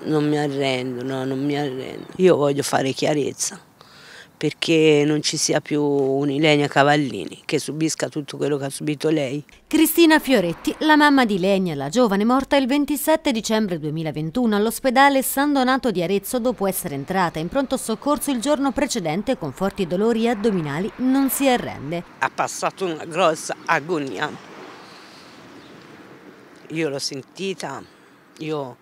Non mi arrendo, no, non mi arrendo. Io voglio fare chiarezza perché non ci sia più un'Ilenia Cavallini che subisca tutto quello che ha subito lei. Cristina Fioretti, la mamma di Ilenia, la giovane morta il 27 dicembre 2021 all'ospedale San Donato di Arezzo dopo essere entrata in pronto soccorso il giorno precedente con forti dolori addominali, non si arrende. Ha passato una grossa agonia. Io l'ho sentita, io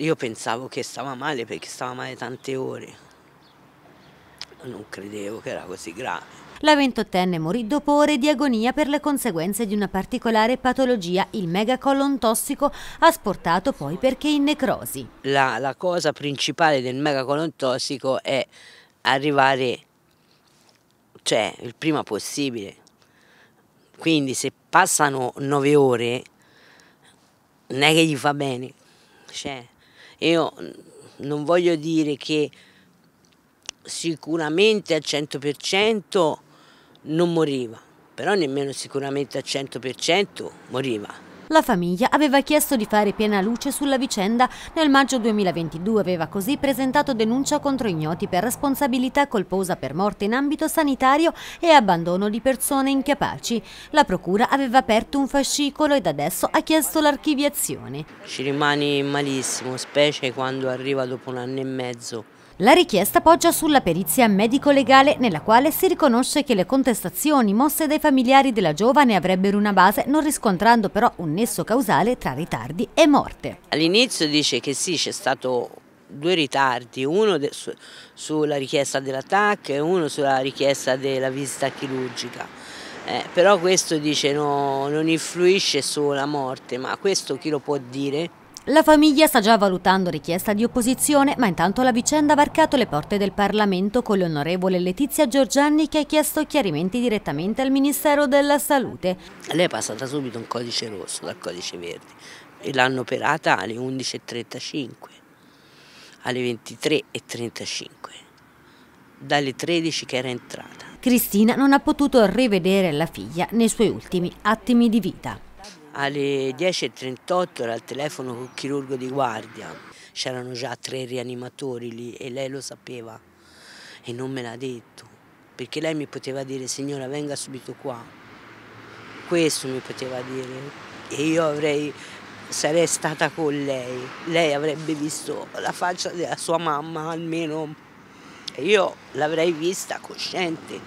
io pensavo che stava male perché stava male tante ore. Non credevo che era così grave. La 28enne morì dopo ore di agonia per le conseguenze di una particolare patologia, il megacolon tossico, asportato poi perché in necrosi. La, la cosa principale del megacolon tossico è arrivare, cioè, il prima possibile. Quindi se passano nove ore, non è che gli fa bene. Cioè, io non voglio dire che sicuramente al 100% non moriva, però nemmeno sicuramente al 100% moriva. La famiglia aveva chiesto di fare piena luce sulla vicenda. Nel maggio 2022 aveva così presentato denuncia contro ignoti per responsabilità colposa per morte in ambito sanitario e abbandono di persone incapaci. La procura aveva aperto un fascicolo ed adesso ha chiesto l'archiviazione. Ci rimane malissimo, specie quando arriva dopo un anno e mezzo la richiesta poggia sulla perizia medico-legale nella quale si riconosce che le contestazioni mosse dai familiari della giovane avrebbero una base, non riscontrando però un nesso causale tra ritardi e morte. All'inizio dice che sì, c'è stato due ritardi, uno su sulla richiesta dell'attacco e uno sulla richiesta della visita chirurgica. Eh, però questo dice no, non influisce sulla morte, ma questo chi lo può dire? La famiglia sta già valutando richiesta di opposizione, ma intanto la vicenda ha varcato le porte del Parlamento con l'onorevole Letizia Giorgianni che ha chiesto chiarimenti direttamente al Ministero della Salute. Lei è passata subito un codice rosso dal codice verde e l'hanno operata alle 11.35, alle 23.35, dalle 13 che era entrata. Cristina non ha potuto rivedere la figlia nei suoi ultimi attimi di vita alle 10.38 era al telefono col chirurgo di guardia, c'erano già tre rianimatori lì e lei lo sapeva e non me l'ha detto, perché lei mi poteva dire signora venga subito qua, questo mi poteva dire e io avrei, sarei stata con lei, lei avrebbe visto la faccia della sua mamma almeno, e io l'avrei vista cosciente,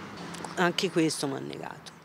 anche questo mi ha negato.